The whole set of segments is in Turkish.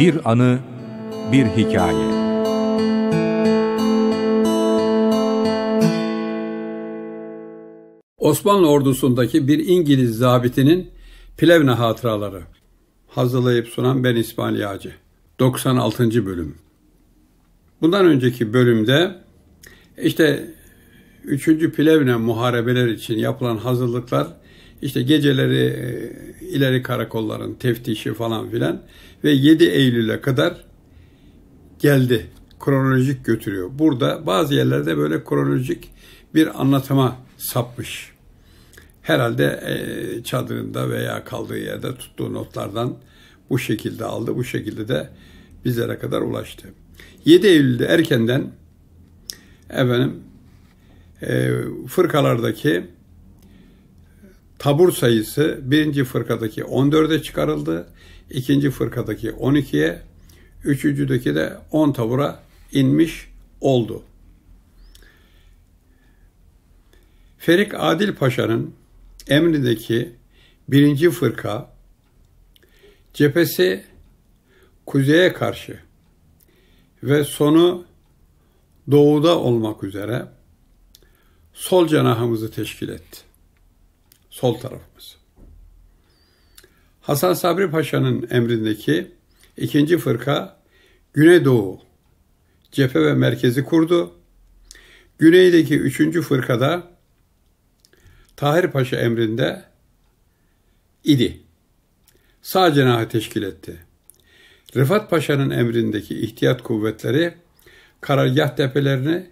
Bir anı, bir hikaye. Osmanlı ordusundaki bir İngiliz zabitinin Plevne hatıraları. Hazırlayıp sunan ben İsmail Yağcı. 96. bölüm. Bundan önceki bölümde işte 3. Plevne muharebeler için yapılan hazırlıklar işte geceleri e, ileri karakolların teftişi falan filan ve 7 Eylül'e kadar geldi. Kronolojik götürüyor. Burada bazı yerlerde böyle kronolojik bir anlatıma sapmış. Herhalde e, çadırında veya kaldığı yerde tuttuğu notlardan bu şekilde aldı. Bu şekilde de bizlere kadar ulaştı. 7 Eylül'de erkenden efendim e, fırkalardaki tabur sayısı birinci fırkadaki 14'e çıkarıldı. ikinci fırkadaki 12'ye, üçüncüdeki de 10 tabura inmiş oldu. Ferik Adil Paşa'nın emrindeki birinci fırka cephesi kuzeye karşı ve sonu doğuda olmak üzere sol cenahımızı teşkil etti sol tarafımız. Hasan Sabri Paşa'nın emrindeki ikinci fırka Güneydoğu cephe ve merkezi kurdu. Güneydeki üçüncü fırkada Tahir Paşa emrinde idi. Sağ cenahı teşkil etti. Rıfat Paşa'nın emrindeki ihtiyat kuvvetleri karargah tepelerini,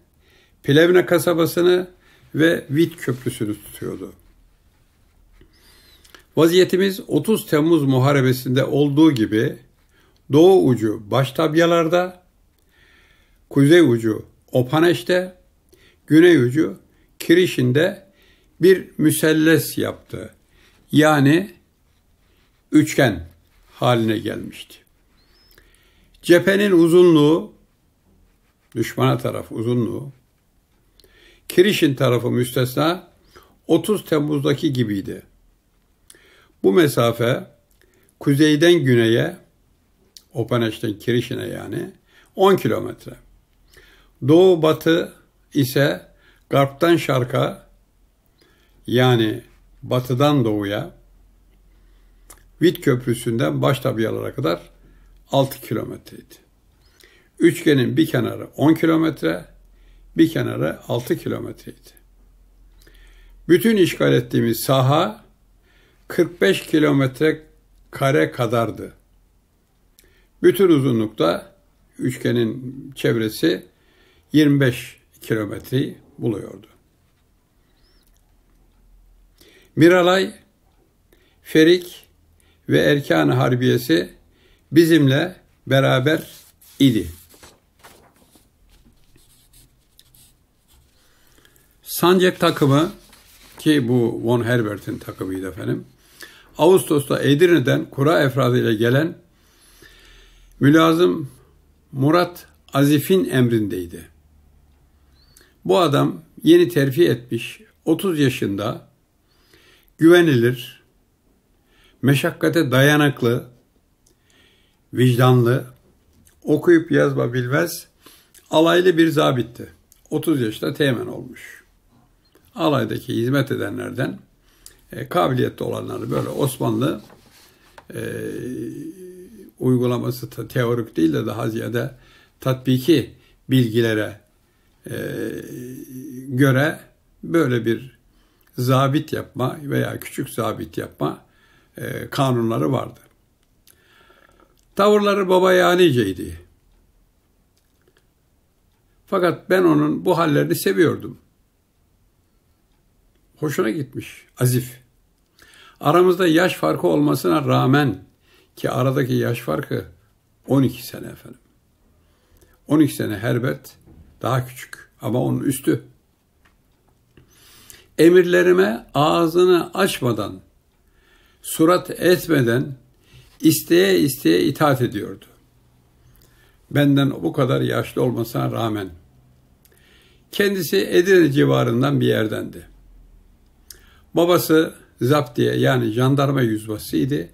Plevne kasabasını ve Vit köprüsünü tutuyordu. Vaziyetimiz 30 Temmuz Muharebesi'nde olduğu gibi doğu ucu Baştabyalar'da, kuzey ucu Opaneş'te, güney ucu Kirişin'de bir müselles yaptı. Yani üçgen haline gelmişti. Cephenin uzunluğu, düşmana taraf uzunluğu, Kirişin tarafı müstesna 30 Temmuz'daki gibiydi. Bu mesafe kuzeyden güneye, Opaneş'ten Kirişine yani 10 kilometre. Doğu batı ise garptan şarka yani batıdan doğuya Vit Köprüsü'nden baş tabiyalara kadar 6 kilometreydi. Üçgenin bir kenarı 10 kilometre, bir kenarı 6 kilometreydi. Bütün işgal ettiğimiz saha 45 kilometre kare kadardı. Bütün uzunlukta üçgenin çevresi 25 kilometreyi buluyordu. Miralay, Ferik ve Erkan Harbiyesi bizimle beraber idi. Sancak takımı ki bu Von Herbert'in takımıydı efendim. Ağustos'ta Edirne'den kura efradıyla gelen mülazım Murat Azif'in emrindeydi. Bu adam yeni terfi etmiş, 30 yaşında, güvenilir, meşakkate dayanıklı, vicdanlı, okuyup yazma bilmez, alaylı bir zabitti. 30 yaşında teğmen olmuş. Alaydaki hizmet edenlerden e, kabiliyetli olanları böyle Osmanlı e, uygulaması te, teorik değil de daha ziyade tatbiki bilgilere e, göre böyle bir zabit yapma veya küçük zabit yapma e, kanunları vardı. Tavırları baba yaniceydi. Fakat ben onun bu hallerini seviyordum. Hoşuna gitmiş Azif. Aramızda yaş farkı olmasına rağmen ki aradaki yaş farkı 12 sene efendim. 12 sene Herbert daha küçük ama onun üstü. Emirlerime ağzını açmadan, surat etmeden isteye isteye itaat ediyordu. Benden bu kadar yaşlı olmasına rağmen. Kendisi Edirne civarından bir yerdendi. Babası zaptiye yani jandarma yüzbaşıydı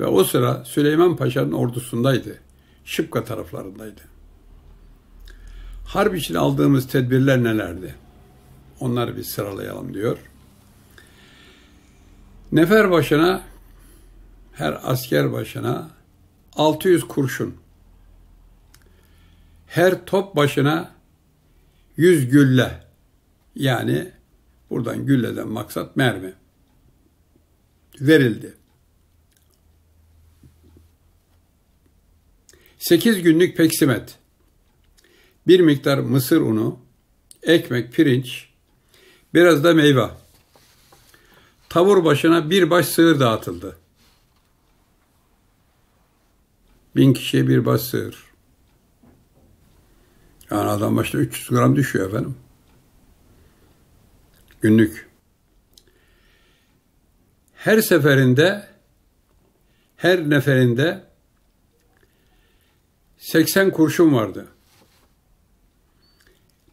ve o sıra Süleyman Paşa'nın ordusundaydı. Şıpka taraflarındaydı. Harp için aldığımız tedbirler nelerdi? Onları bir sıralayalım diyor. Nefer başına, her asker başına 600 kurşun, her top başına 100 gülle yani Buradan gülleden maksat mermi. Verildi. 8 günlük peksimet, bir miktar mısır unu, ekmek, pirinç, biraz da meyve. Tavur başına bir baş sığır dağıtıldı. Bin kişiye bir baş sığır. Yani adam başına 300 gram düşüyor efendim. Günlük. Her seferinde, her neferinde 80 kurşun vardı.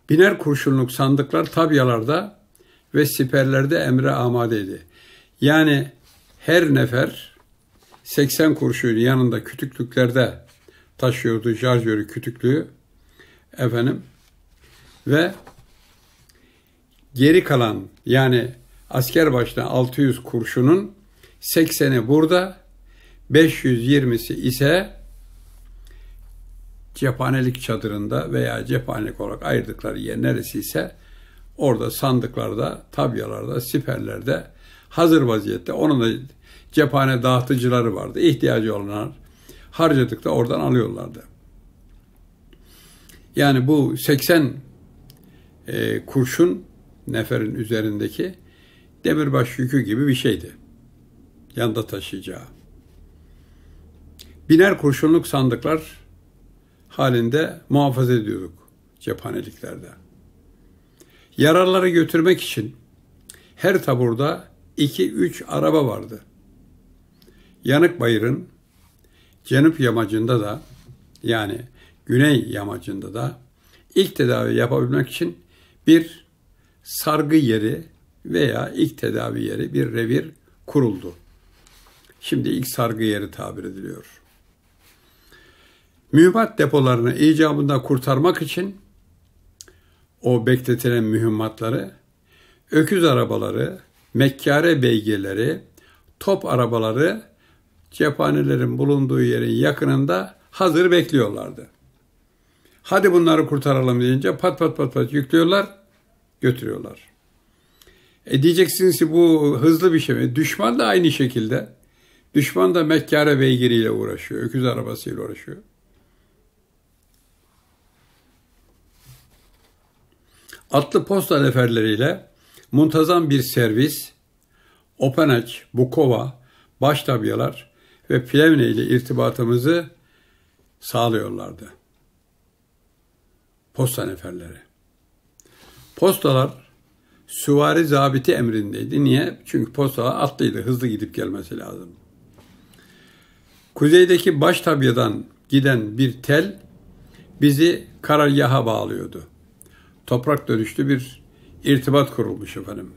Biner kurşunluk sandıklar tabyalarda ve siperlerde emre amadeydi. Yani her nefer 80 kurşun yanında kütüklüklerde taşıyordu şarjörü kütüklüğü efendim ve geri kalan yani asker başına 600 kurşunun 80'i burada, 520'si ise cephanelik çadırında veya cephanelik olarak ayırdıkları yer neresi ise orada sandıklarda, tabyalarda, siperlerde hazır vaziyette. Onun da cephane dağıtıcıları vardı. İhtiyacı olanlar harcadık da oradan alıyorlardı. Yani bu 80 e, kurşun neferin üzerindeki demirbaş yükü gibi bir şeydi. Yanda taşıyacağı. Biner kurşunluk sandıklar halinde muhafaza ediyorduk cephaneliklerde. Yaraları götürmek için her taburda iki üç araba vardı. Yanık bayırın cenüp yamacında da yani güney yamacında da ilk tedavi yapabilmek için bir sargı yeri veya ilk tedavi yeri bir revir kuruldu. Şimdi ilk sargı yeri tabir ediliyor. Mühimmat depolarını icabında kurtarmak için o bekletilen mühimmatları, öküz arabaları, mekkare beygeleri, top arabaları cephanelerin bulunduğu yerin yakınında hazır bekliyorlardı. Hadi bunları kurtaralım deyince pat pat pat pat yüklüyorlar götürüyorlar. E diyeceksiniz ki bu hızlı bir şey mi? Düşman da aynı şekilde. Düşman da mekkare beygiriyle uğraşıyor, öküz arabasıyla uğraşıyor. Atlı posta neferleriyle muntazam bir servis, Openaç, Bukova, Baştabyalar ve Plevne ile irtibatımızı sağlıyorlardı. Posta neferleri. Postalar süvari zabiti emrindeydi. Niye? Çünkü postalar atlıydı. Hızlı gidip gelmesi lazım. Kuzeydeki baş tabyadan giden bir tel bizi karargaha bağlıyordu. Toprak dönüşlü bir irtibat kurulmuş efendim.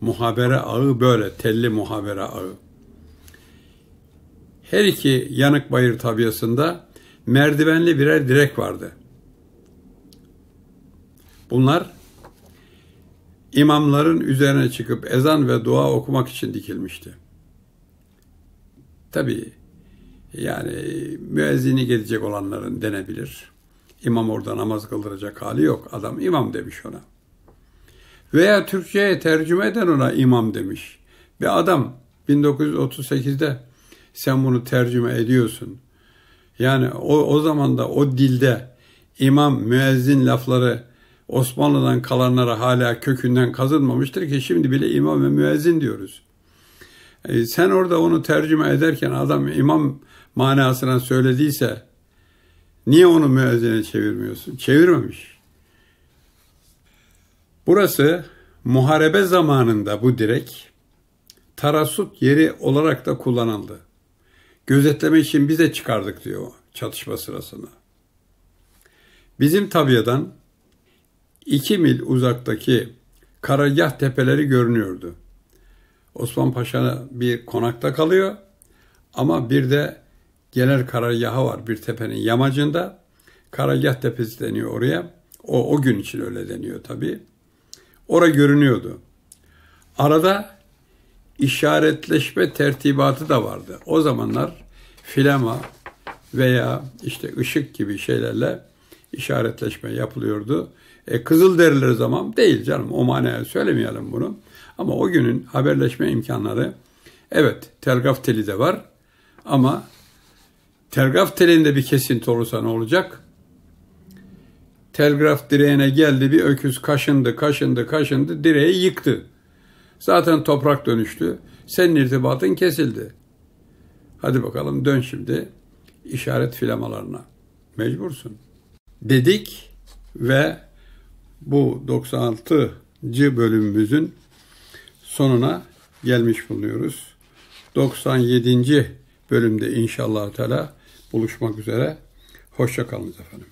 Muhabere ağı böyle, telli muhabere ağı. Her iki yanık bayır tabiasında merdivenli birer direk vardı. Bunlar imamların üzerine çıkıp ezan ve dua okumak için dikilmişti. Tabi yani müezzini gelecek olanların denebilir. İmam orada namaz kıldıracak hali yok. Adam imam demiş ona. Veya Türkçe'ye tercüme eden ona imam demiş. Bir adam 1938'de sen bunu tercüme ediyorsun. Yani o, o zaman da o dilde imam müezzin lafları Osmanlı'dan kalanlara hala kökünden kazınmamıştır ki şimdi bile imam ve müezzin diyoruz. E, sen orada onu tercüme ederken adam imam manasına söylediyse niye onu müezzine çevirmiyorsun? Çevirmemiş. Burası muharebe zamanında bu direk tarasut yeri olarak da kullanıldı. Gözetleme için bize çıkardık diyor çatışma sırasında. Bizim tabiadan iki mil uzaktaki Karagah tepeleri görünüyordu. Osman Paşa bir konakta kalıyor ama bir de genel karargahı var bir tepenin yamacında. Karagah tepesi deniyor oraya. O, o gün için öyle deniyor tabii. Ora görünüyordu. Arada işaretleşme tertibatı da vardı. O zamanlar filama veya işte ışık gibi şeylerle işaretleşme yapılıyordu. E, Kızılderililer zaman değil canım o manaya söylemeyelim bunu. Ama o günün haberleşme imkanları evet telgraf teli de var ama telgraf telinde bir kesinti olursa ne olacak? Telgraf direğine geldi bir öküz kaşındı kaşındı kaşındı direği yıktı. Zaten toprak dönüştü. Senin irtibatın kesildi. Hadi bakalım dön şimdi işaret filamalarına. Mecbursun dedik ve bu 96. bölümümüzün sonuna gelmiş bulunuyoruz. 97. bölümde inşallah Teala buluşmak üzere. Hoşçakalınız efendim.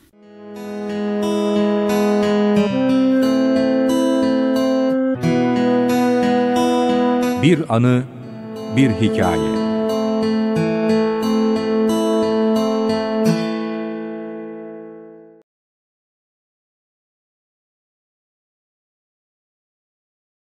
Bir anı, bir hikaye.